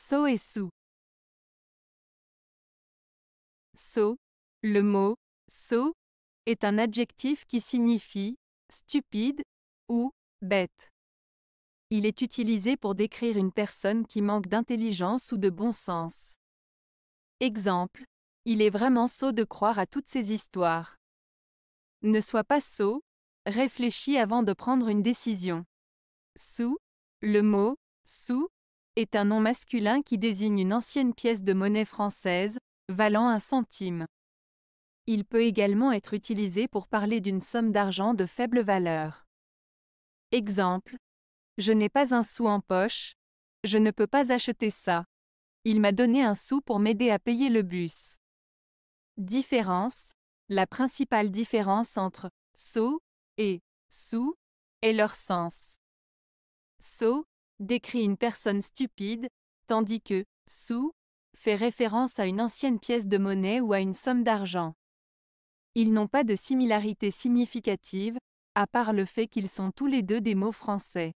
So et sou ».« So, le mot so est un adjectif qui signifie stupide ou bête. Il est utilisé pour décrire une personne qui manque d'intelligence ou de bon sens. Exemple, il est vraiment sot de croire à toutes ces histoires. Ne sois pas sot, réfléchis avant de prendre une décision. Sous, le mot sous est un nom masculin qui désigne une ancienne pièce de monnaie française, valant un centime. Il peut également être utilisé pour parler d'une somme d'argent de faible valeur. Exemple. Je n'ai pas un sou en poche. Je ne peux pas acheter ça. Il m'a donné un sou pour m'aider à payer le bus. Différence. La principale différence entre sot et sous est leur sens. Sou décrit une personne stupide, tandis que sous fait référence à une ancienne pièce de monnaie ou à une somme d'argent. Ils n'ont pas de similarité significative, à part le fait qu'ils sont tous les deux des mots français.